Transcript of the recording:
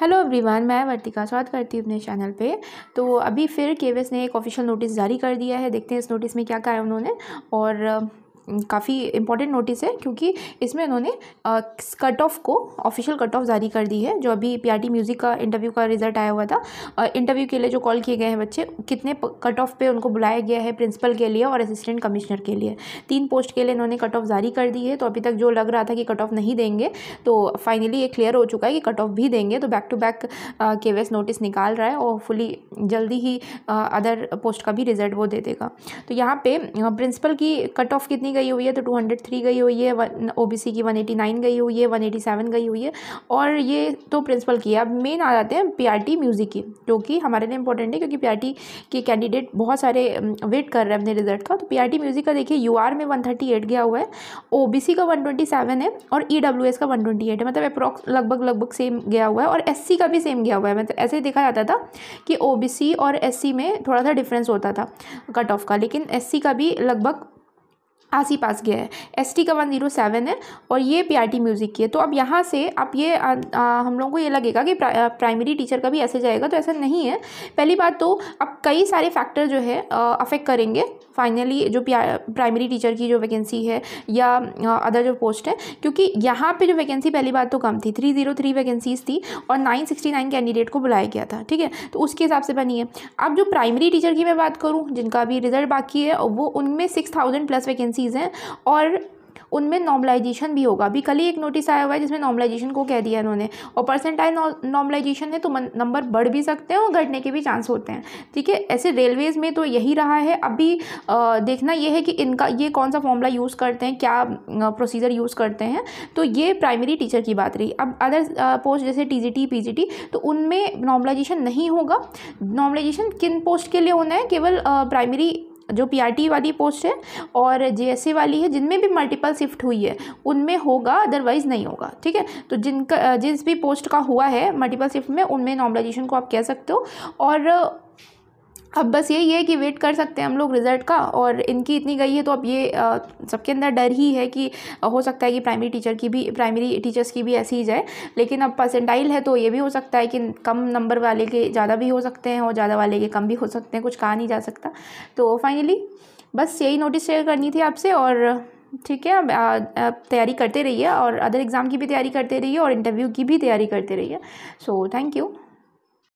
hello everyone मैं वर्तिका स्वागत करती हूँ अपने चैनल पे तो अभी फिर केवीएस ने एक ऑफिशियल नोटिस जारी कर दिया है देखते हैं इस नोटिस में क्या कहा है उन्होंने और काफ़ी इंपॉर्टेंट नोटिस है क्योंकि इसमें उन्होंने कट ऑफ को ऑफिशियल कट ऑफ जारी कर दी है जो अभी पीआरटी म्यूज़िक का इंटरव्यू का रिजल्ट आया हुआ था इंटरव्यू के लिए जो कॉल किए गए हैं बच्चे कितने कट ऑफ पे उनको बुलाया गया है प्रिंसिपल के लिए और असिस्टेंट कमिश्नर के लिए तीन पोस्ट के लिए इन्होंने कट ऑफ जारी कर दी है तो अभी तक जो लग रहा था कि कट ऑफ नहीं देंगे तो फाइनली ये क्लियर हो चुका है कि कट ऑफ भी देंगे तो बैक टू बैक के नोटिस निकाल रहा है और फुली जल्दी ही अदर पोस्ट का भी रिजल्ट वो दे देगा तो यहाँ पे प्रिंसिपल की कट ऑफ कितनी गई हुई है तो 203 गई हुई है ओबीसी की 189 गई हुई है 187 गई हुई है और ये तो प्रिंसिपल की है अब मेन आ जाते हैं पीआरटी म्यूज़िक की जो कि हमारे लिए इंपॉर्टेंट है क्योंकि पीआरटी के कैंडिडेट बहुत सारे वेट कर रहे हैं अपने रिजल्ट का तो पी म्यूज़िक का देखिए यू में वन गया हुआ है ओ का वन है और ई e का वन है मतलब अप्रॉक्स लगभग लगभग सेम गया हुआ है और एस का भी सेम गया हुआ है मतलब ऐसे ही देखा जाता था कि ओ और एस में थोड़ा सा डिफरेंस होता था कट ऑफ का लेकिन एससी का भी लगभग आस ही पास गया है एस टी का वन जीरो सेवन है और ये पीआरटी म्यूज़िक की है तो अब यहाँ से आप ये आ, आ, हम लोगों को ये लगेगा कि प्रा, प्राइमरी टीचर का भी ऐसे जाएगा तो ऐसा नहीं है पहली बात तो अब कई सारे फैक्टर जो है अफेक्ट करेंगे फाइनली जो प्राइमरी टीचर की जो वैकेंसी है या अदर जो पोस्ट है क्योंकि यहाँ पे जो वैकेंसी पहली बात तो कम थी थ्री जीरो थ्री वैकेंसीज थी और नाइन सिक्सटी नाइन कैंडिडेट को बुलाया गया था ठीक है तो उसके हिसाब से बनी है अब जो प्राइमरी टीचर की मैं बात करूँ जिनका अभी रिजल्ट बाकी है वो उनमें six thousand plus vacancy agencies हैं और उनमें नॉर्मलाइजेशन भी होगा अभी कल ही एक नोटिस आया हुआ है जिसमें नॉर्मलाइजेशन को कह दिया इन्होंने और परसेंटाइल नॉर्मलाइजेशन है तो नंबर बढ़ भी सकते हैं और घटने के भी चांस होते हैं ठीक है ऐसे रेलवेज़ में तो यही रहा है अभी आ, देखना यह है कि इनका ये कौन सा फॉर्मूला यूज़ करते हैं क्या प्रोसीजर यूज़ करते हैं तो ये प्राइमरी टीचर की बात रही अब अदर पोस्ट जैसे टी जी टी तो उनमें नॉर्मलाइजेशन नहीं होगा नॉर्मलाइजेशन किन पोस्ट के लिए होना है केवल प्राइमरी जो पी वाली पोस्ट है और जे वाली है जिनमें भी मल्टीपल शिफ्ट हुई है उनमें होगा अदरवाइज़ नहीं होगा ठीक है तो जिनका जिस भी पोस्ट का हुआ है मल्टीपल शिफ्ट में उनमें नॉर्मलाइजेशन को आप कह सकते हो और अब बस यही है कि वेट कर सकते हैं हम लोग रिज़ल्ट का और इनकी इतनी गई है तो अब ये सबके अंदर डर ही है कि हो सकता है कि प्राइमरी टीचर की भी प्राइमरी टीचर्स की भी ऐसी ही जाए लेकिन अब परसेंटाइल है तो ये भी हो सकता है कि कम नंबर वाले के ज़्यादा भी हो सकते हैं और ज़्यादा वाले के कम भी हो सकते हैं कुछ कहा नहीं जा सकता तो फाइनली बस यही नोटिस शेयर करनी थी आपसे और ठीक है अब तैयारी करते रहिए और अदर एग्ज़ाम की भी तैयारी करते रहिए और इंटरव्यू की भी तैयारी करते रहिए सो थैंक यू